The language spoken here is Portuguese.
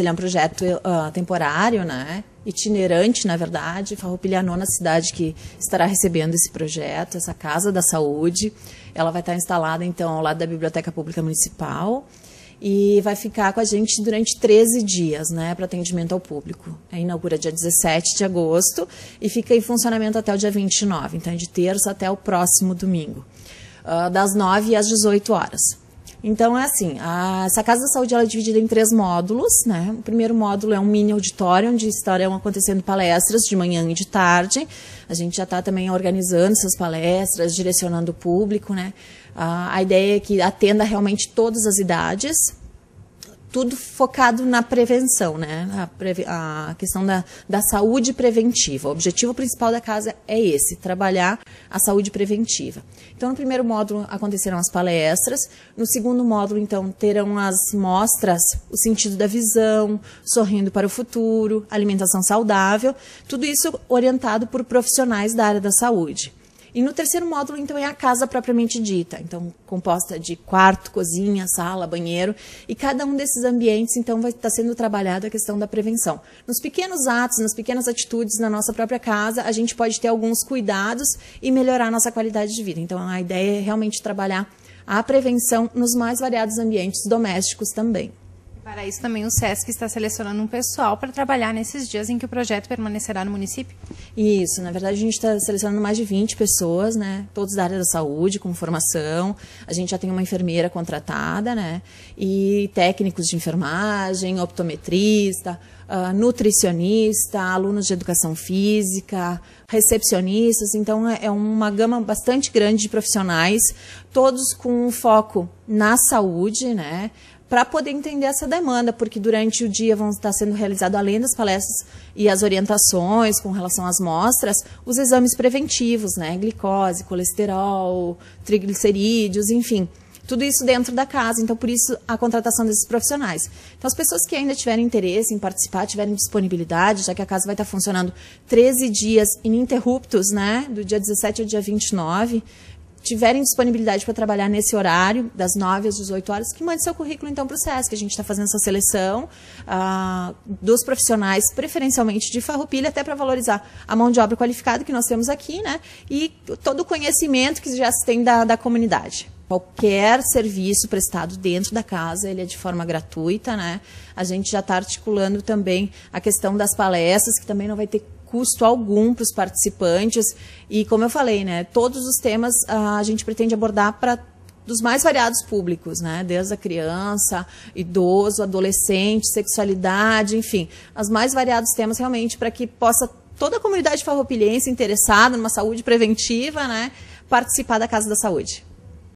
ele é um projeto uh, temporário, né? itinerante, na verdade. Farroupilha a nona cidade que estará recebendo esse projeto, essa Casa da Saúde. Ela vai estar instalada, então, ao lado da Biblioteca Pública Municipal e vai ficar com a gente durante 13 dias, né, para atendimento ao público. É, inaugura dia 17 de agosto e fica em funcionamento até o dia 29, então é de terça até o próximo domingo, uh, das 9 às 18 horas. Então, é assim, a, essa casa da saúde ela é dividida em três módulos, né? O primeiro módulo é um mini auditório, onde estarão acontecendo palestras de manhã e de tarde. A gente já está também organizando essas palestras, direcionando o público, né? A, a ideia é que atenda realmente todas as idades, tudo focado na prevenção, né? A, a questão da, da saúde preventiva. O objetivo principal da casa é esse, trabalhar a saúde preventiva. Então, no primeiro módulo acontecerão as palestras, no segundo módulo, então, terão as mostras, o sentido da visão, sorrindo para o futuro, alimentação saudável, tudo isso orientado por profissionais da área da saúde. E no terceiro módulo, então, é a casa propriamente dita. Então, composta de quarto, cozinha, sala, banheiro. E cada um desses ambientes, então, vai estar tá sendo trabalhado a questão da prevenção. Nos pequenos atos, nas pequenas atitudes na nossa própria casa, a gente pode ter alguns cuidados e melhorar a nossa qualidade de vida. Então, a ideia é realmente trabalhar a prevenção nos mais variados ambientes domésticos também. Para isso também o SESC está selecionando um pessoal para trabalhar nesses dias em que o projeto permanecerá no município? Isso, na verdade a gente está selecionando mais de 20 pessoas, né? Todos da área da saúde, com formação. A gente já tem uma enfermeira contratada, né? E técnicos de enfermagem, optometrista, uh, nutricionista, alunos de educação física, recepcionistas. Então é, é uma gama bastante grande de profissionais, todos com foco na saúde, né? para poder entender essa demanda, porque durante o dia vão estar sendo realizados, além das palestras e as orientações com relação às mostras, os exames preventivos, né? Glicose, colesterol, triglicerídeos, enfim. Tudo isso dentro da casa, então por isso a contratação desses profissionais. Então as pessoas que ainda tiverem interesse em participar, tiverem disponibilidade, já que a casa vai estar funcionando 13 dias ininterruptos, né? Do dia 17 ao dia 29, tiverem disponibilidade para trabalhar nesse horário, das 9 às 18 horas, que mande seu currículo então para o SESC. A gente está fazendo essa seleção ah, dos profissionais, preferencialmente de farroupilha, até para valorizar a mão de obra qualificada que nós temos aqui, né? E todo o conhecimento que já se tem da, da comunidade. Qualquer serviço prestado dentro da casa, ele é de forma gratuita, né? A gente já está articulando também a questão das palestras, que também não vai ter custo algum para os participantes. E como eu falei, né, todos os temas ah, a gente pretende abordar para dos mais variados públicos, né? Desde a criança, idoso, adolescente, sexualidade, enfim, os mais variados temas realmente para que possa toda a comunidade farroupilhense interessada numa saúde preventiva, né, participar da Casa da Saúde.